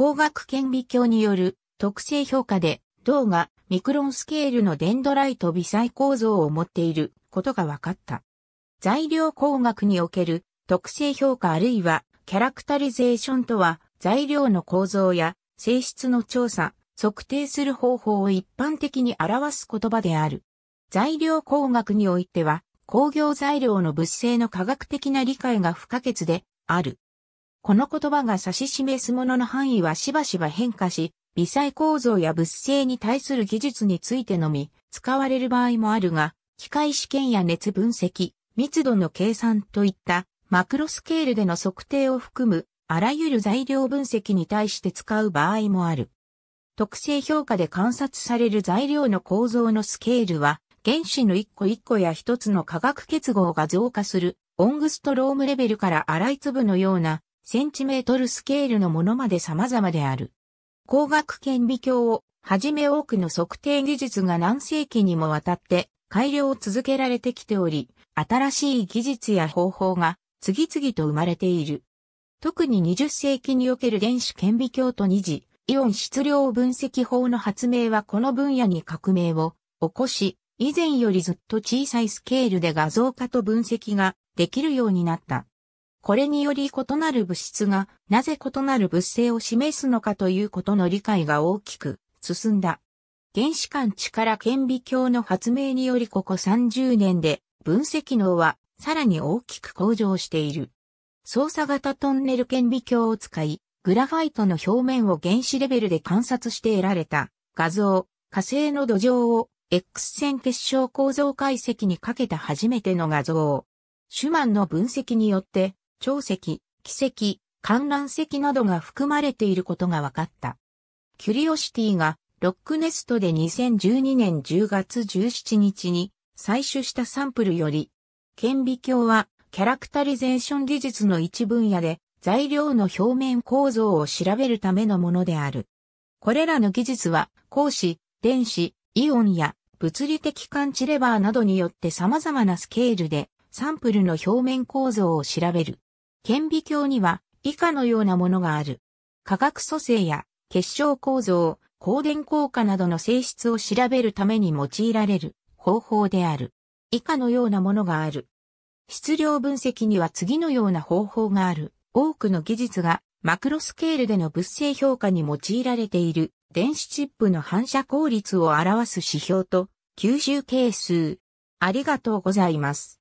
光学顕微鏡による特性評価で銅がミクロンスケールのデンドライト微細構造を持っていることが分かった。材料工学における特性評価あるいはキャラクタリゼーションとは材料の構造や性質の調査、測定する方法を一般的に表す言葉である。材料工学においては工業材料の物性の科学的な理解が不可欠である。この言葉が指し示すものの範囲はしばしば変化し、微細構造や物性に対する技術についてのみ使われる場合もあるが、機械試験や熱分析、密度の計算といったマクロスケールでの測定を含むあらゆる材料分析に対して使う場合もある。特性評価で観察される材料の構造のスケールは、原子の一個一個や一つの化学結合が増加するオングストロームレベルから粗い粒のようなセンチメートルスケールのものまで様々である。光学顕微鏡をはじめ多くの測定技術が何世紀にもわたって改良を続けられてきており、新しい技術や方法が次々と生まれている。特に20世紀における電子顕微鏡と二次、イオン質量分析法の発明はこの分野に革命を起こし、以前よりずっと小さいスケールで画像化と分析ができるようになった。これにより異なる物質がなぜ異なる物性を示すのかということの理解が大きく進んだ。原子間力顕微鏡の発明によりここ30年で分析能はさらに大きく向上している。操作型トンネル顕微鏡を使い、グラファイトの表面を原子レベルで観察して得られた画像、火星の土壌を X 線結晶構造解析にかけた初めての画像。シュマンの分析によって潮石、奇跡、観覧石などが含まれていることが分かった。キュリオシティがロックネストで2012年10月17日に採取したサンプルより、顕微鏡はキャラクタリゼーション技術の一分野で材料の表面構造を調べるためのものである。これらの技術は光子、電子、イオンや物理的感知レバーなどによって様々なスケールでサンプルの表面構造を調べる。顕微鏡には以下のようなものがある。化学組成や結晶構造、光電効果などの性質を調べるために用いられる方法である。以下のようなものがある。質量分析には次のような方法がある。多くの技術がマクロスケールでの物性評価に用いられている電子チップの反射効率を表す指標と吸収係数。ありがとうございます。